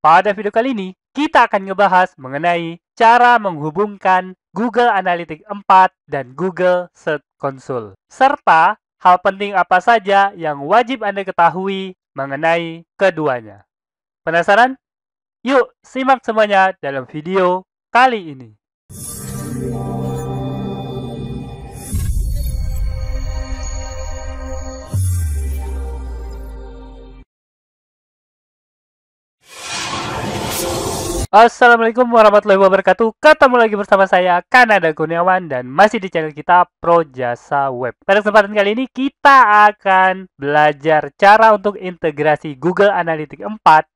Pada video kali ini, kita akan ngebahas mengenai cara menghubungkan Google Analytics 4 dan Google Search Console, serta hal penting apa saja yang wajib Anda ketahui mengenai keduanya. Penasaran? Yuk, simak semuanya dalam video kali ini. Assalamualaikum warahmatullahi wabarakatuh Ketemu lagi bersama saya Kanada Kuniawan Dan masih di channel kita Pro Jasa Web Pada kesempatan kali ini kita akan belajar cara untuk integrasi Google Analytics 4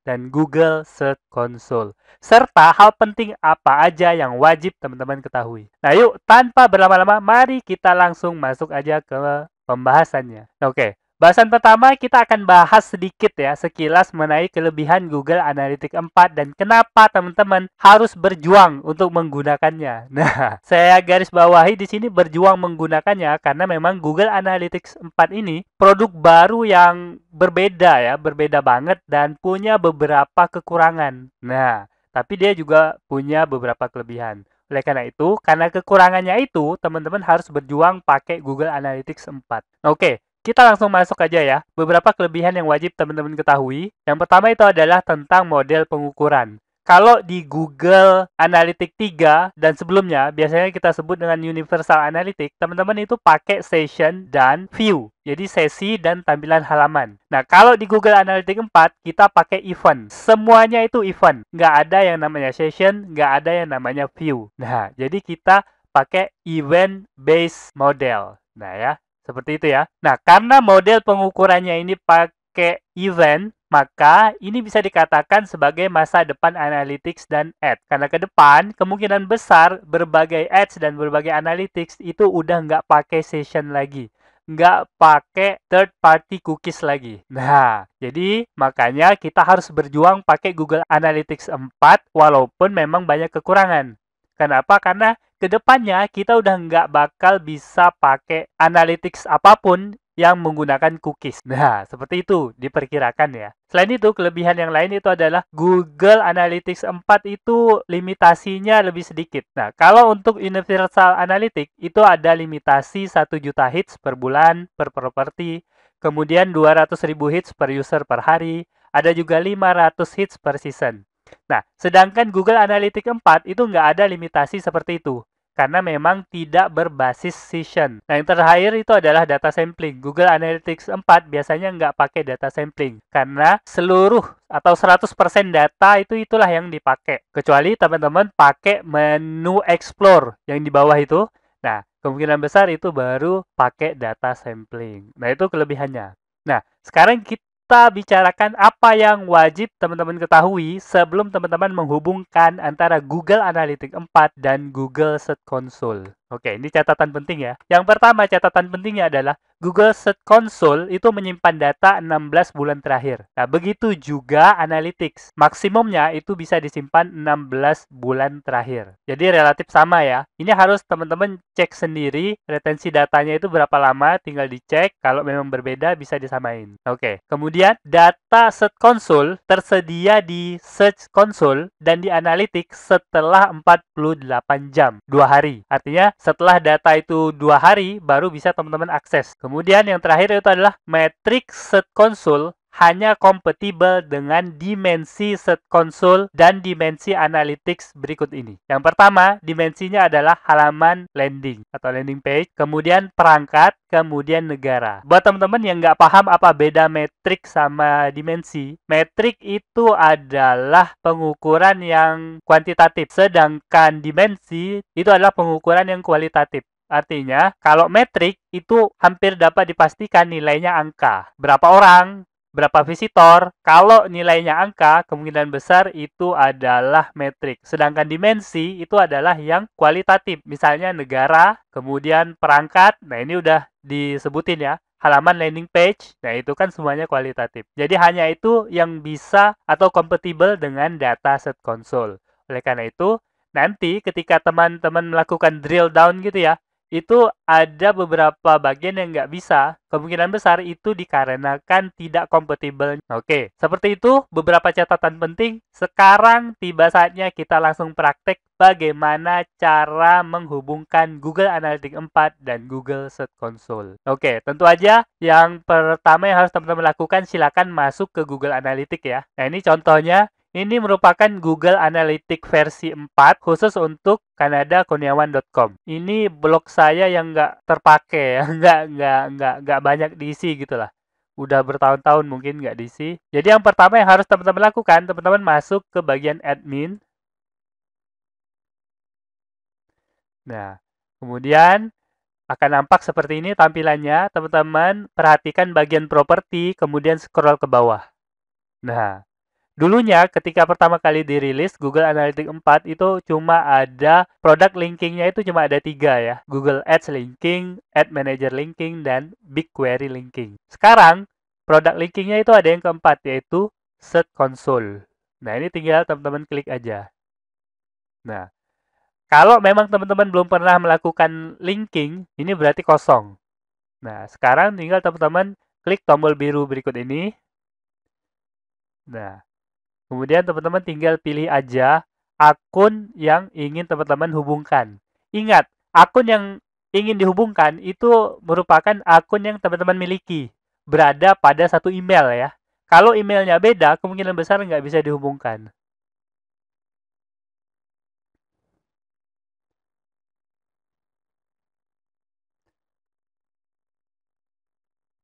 dan Google Search Console Serta hal penting apa aja yang wajib teman-teman ketahui Nah yuk tanpa berlama-lama mari kita langsung masuk aja ke pembahasannya Oke Bahasan pertama kita akan bahas sedikit ya sekilas mengenai kelebihan Google Analytics 4 dan kenapa teman-teman harus berjuang untuk menggunakannya. Nah, saya garis bawahi di sini berjuang menggunakannya karena memang Google Analytics 4 ini produk baru yang berbeda ya, berbeda banget dan punya beberapa kekurangan. Nah, tapi dia juga punya beberapa kelebihan. Oleh karena itu, karena kekurangannya itu, teman-teman harus berjuang pakai Google Analytics 4. Oke, kita langsung masuk aja ya. Beberapa kelebihan yang wajib teman-teman ketahui. Yang pertama itu adalah tentang model pengukuran. Kalau di Google Analytics 3 dan sebelumnya biasanya kita sebut dengan Universal Analytics, teman-teman itu pakai session dan view. Jadi sesi dan tampilan halaman. Nah, kalau di Google Analytics 4, kita pakai event. Semuanya itu event. Nggak ada yang namanya session, nggak ada yang namanya view. Nah, jadi kita pakai event-based model. Nah ya, seperti itu ya. Nah, karena model pengukurannya ini pakai event, maka ini bisa dikatakan sebagai masa depan analytics dan ads. Karena ke depan, kemungkinan besar berbagai ads dan berbagai analytics itu udah nggak pakai session lagi. Nggak pakai third party cookies lagi. Nah, jadi makanya kita harus berjuang pakai Google Analytics 4 walaupun memang banyak kekurangan. Kenapa? Karena kedepannya kita udah nggak bakal bisa pakai analytics apapun yang menggunakan cookies. Nah, seperti itu diperkirakan ya. Selain itu, kelebihan yang lain itu adalah Google Analytics 4 itu limitasinya lebih sedikit. Nah, kalau untuk Universal Analytics itu ada limitasi 1 juta hits per bulan per properti, kemudian 200 ribu hits per user per hari, ada juga 500 hits per season. Nah, sedangkan Google Analytics 4 itu nggak ada limitasi seperti itu karena memang tidak berbasis session. Nah, yang terakhir itu adalah data sampling. Google Analytics 4 biasanya nggak pakai data sampling karena seluruh atau 100% data itu itulah yang dipakai. Kecuali teman-teman pakai menu explore yang di bawah itu. Nah, kemungkinan besar itu baru pakai data sampling. Nah, itu kelebihannya. Nah, sekarang kita kita bicarakan apa yang wajib teman-teman ketahui sebelum teman-teman menghubungkan antara Google Analytics 4 dan Google Search Console. Oke, ini catatan penting ya. Yang pertama catatan pentingnya adalah Google Search Console itu menyimpan data 16 bulan terakhir. Nah, begitu juga Analytics. Maksimumnya itu bisa disimpan 16 bulan terakhir. Jadi relatif sama ya. Ini harus teman-teman cek sendiri retensi datanya itu berapa lama, tinggal dicek. Kalau memang berbeda bisa disamain. Oke, kemudian data Search Console tersedia di Search Console dan di Analytics setelah 48 jam, dua hari. Artinya setelah data itu dua hari, baru bisa teman-teman akses. Kemudian yang terakhir itu adalah matrix set console hanya kompatibel dengan dimensi set konsol dan dimensi analytics berikut ini. Yang pertama, dimensinya adalah halaman landing atau landing page, kemudian perangkat, kemudian negara. Buat teman-teman yang nggak paham apa beda metrik sama dimensi, metrik itu adalah pengukuran yang kuantitatif, sedangkan dimensi itu adalah pengukuran yang kualitatif. Artinya, kalau metrik itu hampir dapat dipastikan nilainya angka. Berapa orang, berapa visitor. Kalau nilainya angka, kemungkinan besar itu adalah metrik. Sedangkan dimensi itu adalah yang kualitatif. Misalnya negara, kemudian perangkat. Nah, ini udah disebutin ya halaman landing page. Nah, itu kan semuanya kualitatif. Jadi hanya itu yang bisa atau kompatibel dengan data set console. Oleh karena itu, nanti ketika teman-teman melakukan drill down gitu ya, itu ada beberapa bagian yang nggak bisa. Kemungkinan besar itu dikarenakan tidak kompatibel. Oke, seperti itu beberapa catatan penting. Sekarang tiba saatnya kita langsung praktek bagaimana cara menghubungkan Google Analytics 4 dan Google Search Console. Oke, tentu aja yang pertama yang harus teman-teman lakukan silakan masuk ke Google Analytics ya. Nah, ini contohnya ini merupakan Google Analytics versi 4 khusus untuk kanadakuniawan.com. Ini blog saya yang nggak terpakai, ya, nggak nggak nggak nggak banyak diisi gitulah. Udah bertahun-tahun mungkin nggak diisi. Jadi yang pertama yang harus teman-teman lakukan, teman-teman masuk ke bagian admin. Nah, kemudian akan nampak seperti ini tampilannya. Teman-teman perhatikan bagian properti, kemudian scroll ke bawah. Nah, Dulunya ketika pertama kali dirilis Google Analytics 4 itu cuma ada produk linkingnya itu cuma ada tiga ya. Google Ads linking, Ad Manager linking, dan BigQuery linking. Sekarang produk linkingnya itu ada yang keempat yaitu Search Console. Nah ini tinggal teman-teman klik aja. Nah kalau memang teman-teman belum pernah melakukan linking ini berarti kosong. Nah sekarang tinggal teman-teman klik tombol biru berikut ini. Nah, Kemudian teman-teman tinggal pilih aja akun yang ingin teman-teman hubungkan. Ingat, akun yang ingin dihubungkan itu merupakan akun yang teman-teman miliki, berada pada satu email ya. Kalau emailnya beda, kemungkinan besar nggak bisa dihubungkan.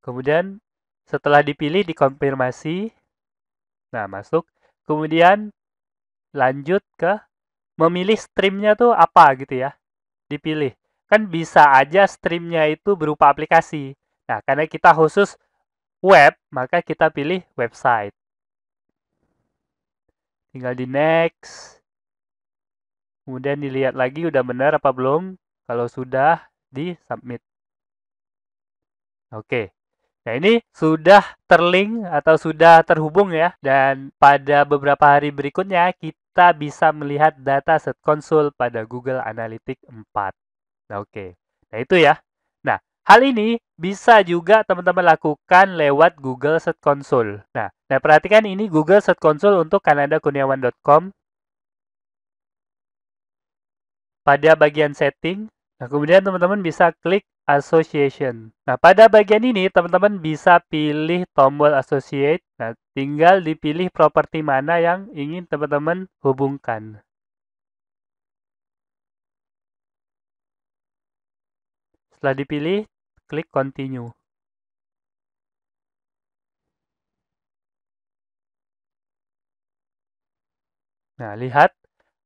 Kemudian setelah dipilih dikonfirmasi. Nah, masuk. Kemudian lanjut ke memilih streamnya tuh apa gitu ya. Dipilih. Kan bisa aja streamnya itu berupa aplikasi. Nah, karena kita khusus web, maka kita pilih website. Tinggal di next. Kemudian dilihat lagi udah benar apa belum. Kalau sudah, di submit. Oke. Nah ini sudah terlink atau sudah terhubung ya dan pada beberapa hari berikutnya kita bisa melihat data set konsul pada Google Analytics 4. Nah oke, okay. nah itu ya. Nah hal ini bisa juga teman-teman lakukan lewat Google Set Console. Nah, nah perhatikan ini Google Set Console untuk kanadakuniawan.com pada bagian setting. Nah kemudian teman-teman bisa klik association. Nah, pada bagian ini teman-teman bisa pilih tombol associate. Nah, tinggal dipilih properti mana yang ingin teman-teman hubungkan. Setelah dipilih, klik continue. Nah, lihat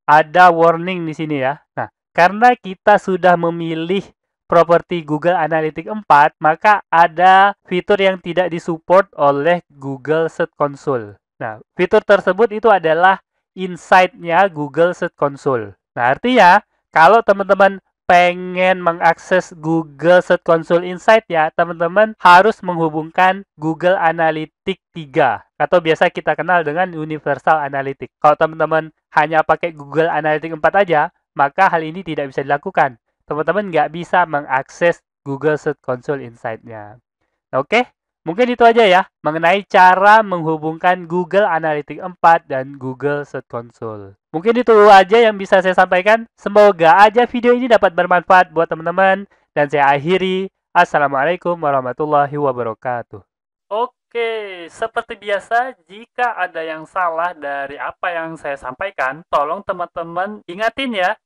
ada warning di sini ya. Nah, karena kita sudah memilih properti Google Analytics 4, maka ada fitur yang tidak disupport oleh Google Search Console. Nah, fitur tersebut itu adalah insight-nya Google Search Console. Nah, artinya kalau teman-teman pengen mengakses Google Search Console Insight ya, teman-teman harus menghubungkan Google Analytics 3 atau biasa kita kenal dengan Universal Analytics. Kalau teman-teman hanya pakai Google Analytics 4 aja, maka hal ini tidak bisa dilakukan teman-teman nggak bisa mengakses Google Search Console Insight-nya. Oke, mungkin itu aja ya mengenai cara menghubungkan Google Analytics 4 dan Google Search Console. Mungkin itu aja yang bisa saya sampaikan. Semoga aja video ini dapat bermanfaat buat teman-teman. Dan saya akhiri. Assalamualaikum warahmatullahi wabarakatuh. Oke, seperti biasa, jika ada yang salah dari apa yang saya sampaikan, tolong teman-teman ingatin ya,